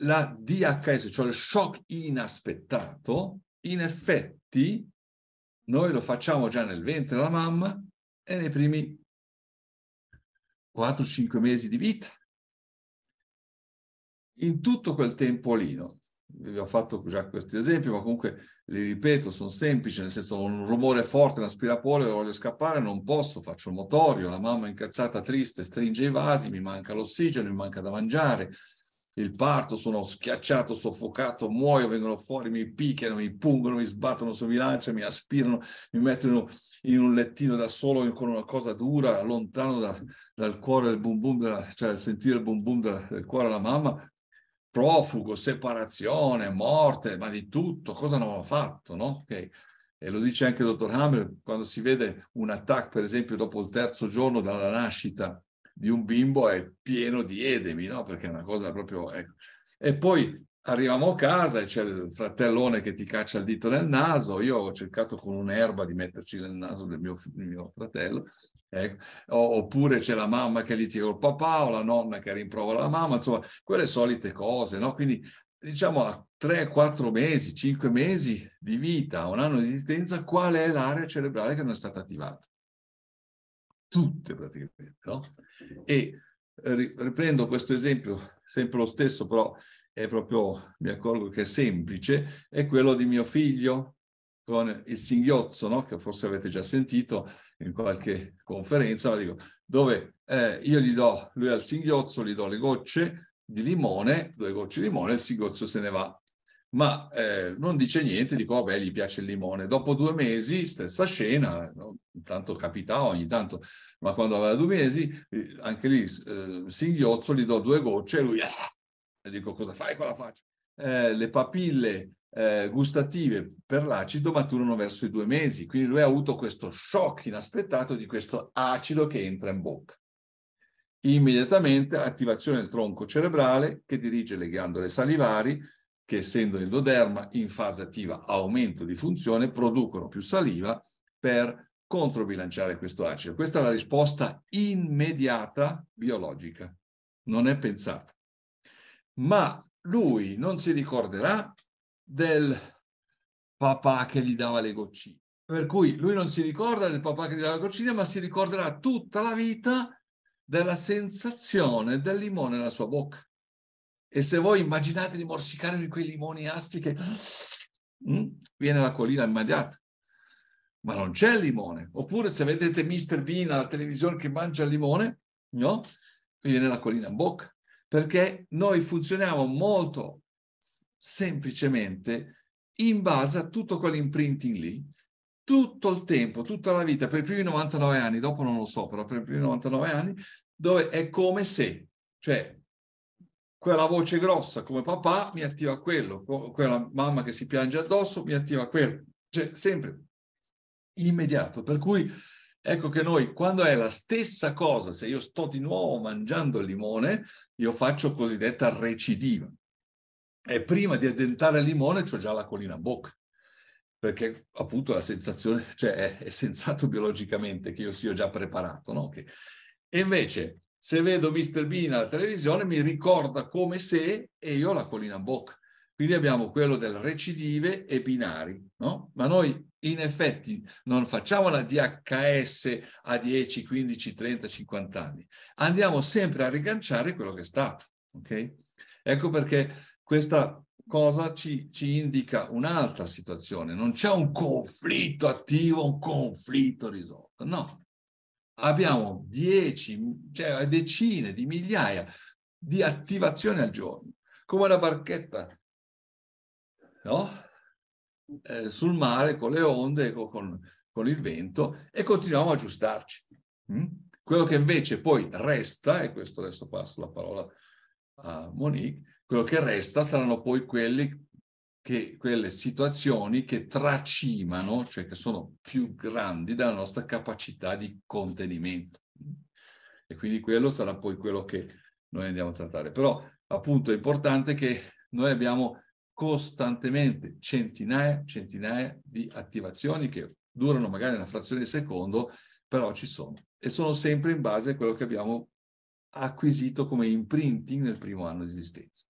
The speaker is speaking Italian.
la DHS, cioè il shock inaspettato, in effetti noi lo facciamo già nel ventre della mamma e nei primi 4-5 mesi di vita. In tutto quel tempolino, vi ho fatto già questi esempi, ma comunque li ripeto, sono semplici, nel senso un rumore forte, un aspirapolvere, voglio scappare, non posso, faccio il motorio, la mamma incazzata, triste, stringe i vasi, mi manca l'ossigeno, mi manca da mangiare, il parto, sono schiacciato, soffocato, muoio, vengono fuori, mi picchiano, mi pungono, mi sbattono su bilancia, mi aspirano, mi mettono in un lettino da solo con una cosa dura, lontano da, dal cuore il boom boom, della, cioè sentire il boom boom della, del cuore della mamma, profugo, separazione, morte, ma di tutto, cosa non ho fatto, no? Okay. E lo dice anche il dottor Hammer, quando si vede un attacco, per esempio, dopo il terzo giorno dalla nascita, di un bimbo è pieno di edemi, no? Perché è una cosa proprio... Ecco. E poi arriviamo a casa e c'è il fratellone che ti caccia il dito nel naso. Io ho cercato con un'erba di metterci nel naso del mio, mio fratello. Ecco. Oppure c'è la mamma che litiga col papà o la nonna che rimprovera la mamma, insomma, quelle solite cose, no? Quindi diciamo a 3-4 mesi, 5 mesi di vita, un anno di esistenza, qual è l'area cerebrale che non è stata attivata? tutte praticamente, no? E eh, riprendo questo esempio, sempre lo stesso, però è proprio, mi accorgo che è semplice, è quello di mio figlio con il singhiozzo, no? che forse avete già sentito in qualche conferenza, dico, dove eh, io gli do, lui al singhiozzo, gli do le gocce di limone, due gocce di limone, il singhiozzo se ne va. Ma eh, non dice niente, dico, vabbè, gli piace il limone. Dopo due mesi, stessa scena, no? tanto capitava ogni tanto, ma quando aveva due mesi, eh, anche lì eh, singhiozzo, gli do due gocce e lui, ah! e dico cosa fai con la faccia? Eh, le papille eh, gustative per l'acido maturano verso i due mesi, quindi lui ha avuto questo shock inaspettato di questo acido che entra in bocca. Immediatamente attivazione del tronco cerebrale che dirige le ghiandole salivari, che essendo endoderma in fase attiva aumento di funzione, producono più saliva per controbilanciare questo acido. Questa è la risposta immediata biologica, non è pensata. Ma lui non si ricorderà del papà che gli dava le goccine. Per cui lui non si ricorda del papà che gli dava le goccine, ma si ricorderà tutta la vita della sensazione del limone nella sua bocca. E se voi immaginate di morsicare di quei limoni aspri che mm, viene la colina immediata ma non c'è limone. Oppure se vedete Mr. Bean alla televisione che mangia il limone, no? Mi viene la collina in bocca, perché noi funzioniamo molto semplicemente in base a tutto quell'imprinting lì, tutto il tempo, tutta la vita, per i primi 99 anni, dopo non lo so, però per i primi 99 anni, dove è come se, cioè quella voce grossa come papà mi attiva quello, quella mamma che si piange addosso mi attiva quello, cioè sempre immediato. Per cui ecco che noi, quando è la stessa cosa, se io sto di nuovo mangiando il limone, io faccio cosiddetta recidiva. E prima di addentare il limone ho già la colina a bocca perché appunto la sensazione cioè, è, è, sensato biologicamente che io sia già preparato. No? Che... E invece se vedo Mr. Bean alla televisione mi ricorda come se e io ho la colina a bocca. Quindi abbiamo quello del recidive e binari, no? Ma noi in effetti non facciamo la DHS a 10, 15, 30, 50 anni. Andiamo sempre a riganciare quello che è stato, ok? Ecco perché questa cosa ci, ci indica un'altra situazione. Non c'è un conflitto attivo, un conflitto risolto, no. Abbiamo 10, cioè decine di migliaia di attivazioni al giorno, come una barchetta no? eh, sul mare con le onde, con, con, il vento e continuiamo a aggiustarci. Mm? Quello che invece poi resta, e questo adesso passo la parola a Monique, quello che resta saranno poi quelli che, quelle situazioni che tracimano, cioè che sono più grandi della nostra capacità di contenimento. Mm? E quindi quello sarà poi quello che noi andiamo a trattare. Però appunto è importante che noi abbiamo costantemente centinaia, centinaia di attivazioni che durano magari una frazione di secondo, però ci sono. E sono sempre in base a quello che abbiamo acquisito come imprinting nel primo anno di esistenza.